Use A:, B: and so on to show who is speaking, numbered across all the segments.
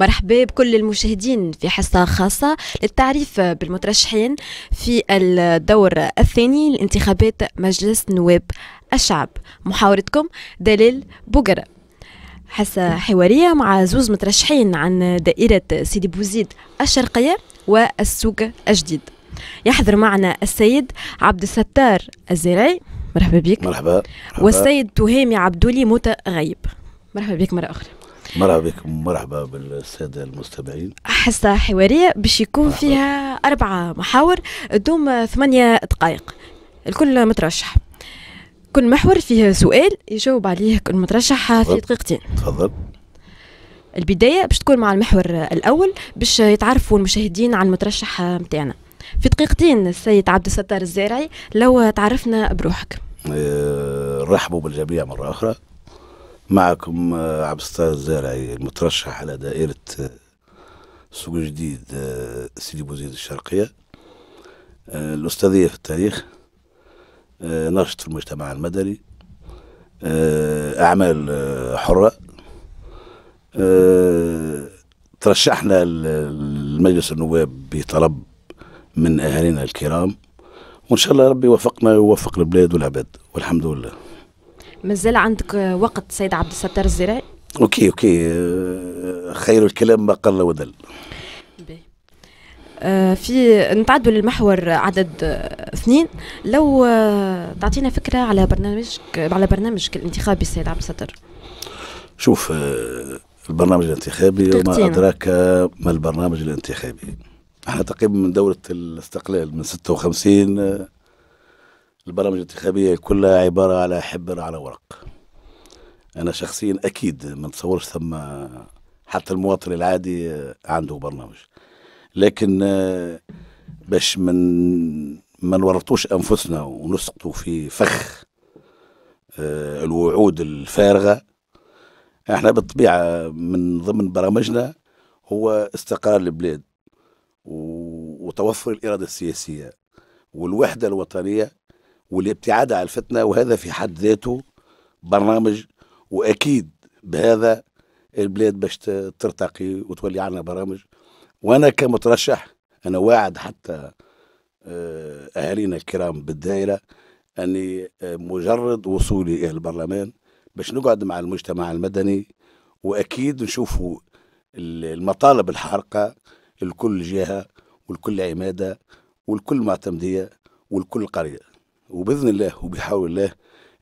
A: مرحبا بكل المشاهدين في حصة خاصة للتعريف بالمترشحين في الدور الثاني لانتخابات مجلس نواب الشعب محاورتكم دليل بوغره حصة حوارية مع زوز مترشحين عن دائرة سيدي بوزيد الشرقية والسوق الجديد يحضر معنا السيد عبد الستار الزراعي مرحبا بك مرحبا, مرحبا. والسيد تهامي عبدولي متغيب مرحبا بك مرة أخرى
B: مرحبا بكم مرحبا بالسادة المستمعين
A: حصة حوارية باش يكون فيها أربعة محاور دوم ثمانية دقائق الكل مترشح كل محور فيه سؤال يجاوب عليه كل مترشح في دقيقتين تفضل البداية باش تكون مع المحور الأول باش يتعرفوا المشاهدين على المترشح متاعنا في دقيقتين السيد عبد الستار الزارعي لو تعرفنا بروحك
B: آه، رحبوا بالجميع مرة أخرى معكم آه، عبد الستار الزارعي المترشح على دائرة آه، سوق جديد سيدي بوزيد الشرقية الأستاذية في التاريخ آه، نشط في المجتمع المدني آه، أعمال آه، حرة ترشحنا لمجلس النواب بطلب من أهالينا الكرام وإن شاء الله ربي يوفقنا ويوفق البلاد والعباد والحمد لله
A: مازال عندك وقت سيد عبد الستار الزراعي
B: اوكي اوكي خير الكلام ما قل ودل
A: آه، في نتعدوا للمحور عدد آه، اثنين لو آه، تعطينا فكره على برنامجك على برنامجك الانتخابي السيد عبد الستر
B: شوف البرنامج الانتخابي وما ادراك ما البرنامج الانتخابي احنا تقريبا من دوره الاستقلال من 56 البرامج الانتخابيه كلها عباره على حبر على ورق انا شخصيا اكيد ما نتصورش ثم حتى المواطن العادي عنده برنامج لكن آه، باش من ما نورطوش انفسنا ونسقطوا في فخ آه، الوعود الفارغه احنا بالطبيعه من ضمن برامجنا هو استقرار البلاد وتوفر الاراده السياسيه والوحده الوطنيه والابتعاد عن الفتنه وهذا في حد ذاته برنامج واكيد بهذا البلاد باش ترتقي وتولي عنا برامج وانا كمترشح انا واعد حتى آه، اهالينا الكرام بالدائره اني آه، مجرد وصولي الى البرلمان باش نقعد مع المجتمع المدني واكيد نشوفوا المطالب الحارقه لكل جهه ولكل عماده ولكل معتمديه ولكل قريه وباذن الله وبحول الله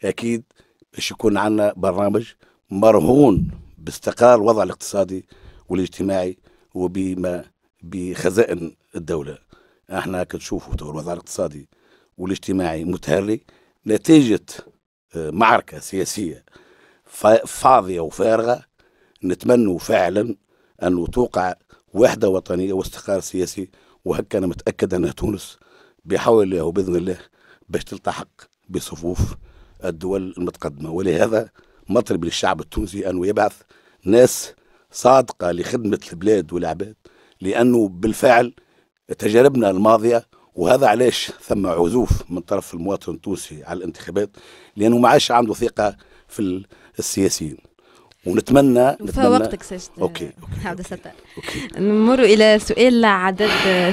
B: اكيد باش يكون عندنا برنامج مرهون باستقرار الوضع الاقتصادي والاجتماعي وبما بخزائن الدولة احنا كنشوفوا تو الوضع الاقتصادي والاجتماعي متهري نتيجة آه، معركة سياسية فاضية وفارغة نتمنى فعلا أن توقع وحدة وطنية واستقرار سياسي وهكا أنا متأكد أن تونس بحول الله وبإذن الله باش تلتحق بصفوف الدول المتقدمة ولهذا مطلب للشعب التونسي أنه يبعث ناس صادقة لخدمة البلاد والعباد لأنه بالفعل تجاربنا الماضية وهذا علاش ثم عزوف من طرف المواطن التونسي على الانتخابات لأنه ما عادش عنده ثقة في السياسيين ونتمنى نتمنى وقتك سجد اوكي
A: عبد الستار نمر الى سؤال عدد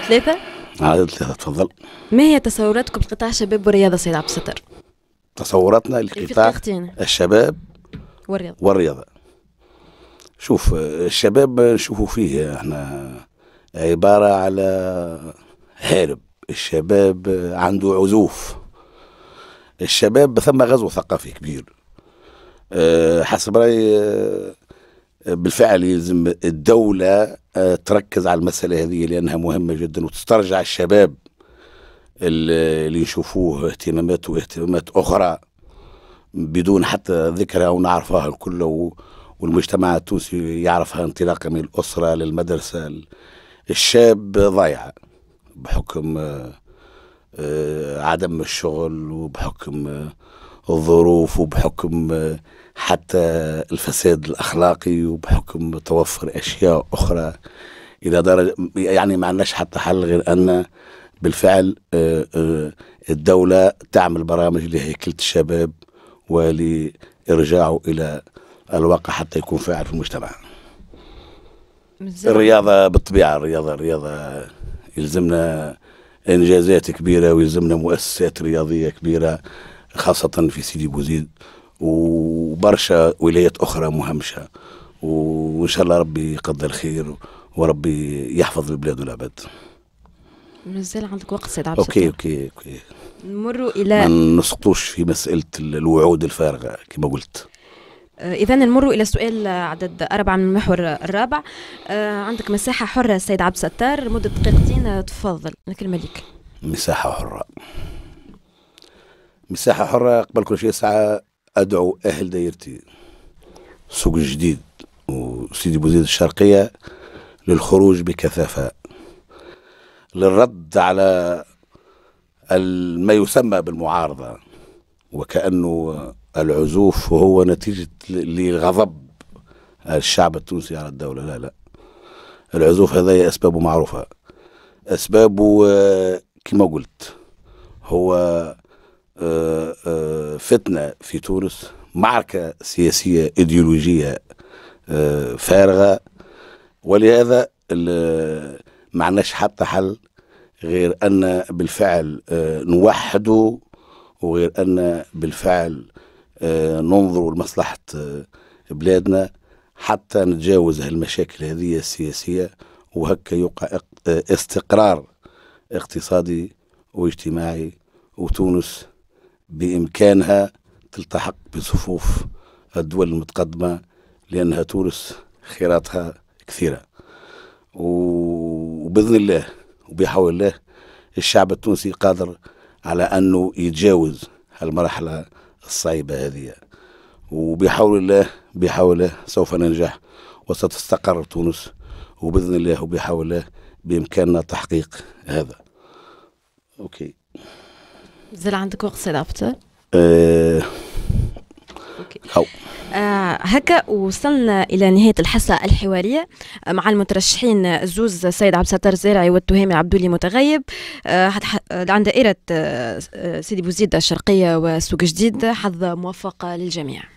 A: ثلاثه
B: عدد ثلاثه تفضل
A: ما هي تصوراتكم لقطاع الشباب والرياضه سيد عبد الستار؟
B: تصوراتنا لقطاع الشباب والرياضه والرياضه شوف الشباب نشوفوا فيه احنا عبارة على هارب الشباب عنده عزوف الشباب ثم غزو ثقافي كبير آه، حسب رأيي آه، بالفعل يلزم الدولة آه، تركز على المسألة هذه لأنها مهمة جدا وتسترجع الشباب اللي يشوفوه اهتمامات واهتمامات أخرى بدون حتى ذكرها ونعرفها الكل والمجتمع التونسي يعرفها انطلاقا من الأسرة للمدرسة الشاب ضايع بحكم آه، عدم الشغل وبحكم آه، الظروف وبحكم آه، حتى الفساد الأخلاقي وبحكم توفر أشياء أخرى إلى درجة يعني ما عندناش حتى حل غير أن بالفعل الدولة تعمل برامج لهيكلة الشباب ولإرجاعه إلى الواقع حتى يكون فاعل في المجتمع الرياضة بالطبيعة الرياضة الرياضة يلزمنا إنجازات كبيرة ويلزمنا مؤسسات رياضية كبيرة خاصة في سيدي بوزيد وبرشا ولايات أخرى مهمشة وإن شاء الله ربي يقدر الخير وربي يحفظ البلاد والعباد
A: مازال عندك وقت سيد عبد اوكي
B: اوكي اوكي
A: نمروا الى ما
B: نسقطوش في مساله الوعود الفارغه كما قلت
A: آه، إذا نمر إلى السؤال عدد أربعة من المحور الرابع آه، عندك مساحة حرة السيد عبد الستار مدة دقيقتين آه، تفضل الكلمة ليك
B: مساحة حرة مساحة حرة قبل كل شيء ساعة أدعو أهل دايرتي سوق الجديد وسيدي بوزيد الشرقية للخروج بكثافة للرد على ما يسمى بالمعارضة وكأنه العزوف هو نتيجة لغضب الشعب التونسي على الدولة لا لا العزوف هذا أسبابه معروفة أسبابه آه، كما قلت هو آه، آه، فتنة في تونس معركة سياسية إيديولوجية فارغة ولهذا معناش حتى حل غير أن بالفعل نوحدوا وغير أن بالفعل آه، ننظر لمصلحة آه، بلادنا حتى نتجاوز المشاكل هذه السياسية وهكا يوقع آه، استقرار اقتصادي واجتماعي وتونس بإمكانها تلتحق بصفوف الدول المتقدمة لأنها تونس خيراتها كثيرة وبإذن الله وبحول الله الشعب التونسي قادر على أنه يتجاوز المرحلة الصعيبة هذه وبحول الله بحول الله سوف ننجح وستستقر تونس وبإذن الله وبحول الله بإمكاننا تحقيق هذا أوكي
A: زل عندك وقت سلابتر؟
B: أه اوكي أو.
A: آه هكا وصلنا الى نهايه الحصه الحواريه آه، مع المترشحين الزوز السيد عبد الستار زارعي والتهامي عبدولي متغيب آه, آه، عند دائره آه سيدي بوزيد الشرقيه وسوق جديد حظ موفق
B: للجميع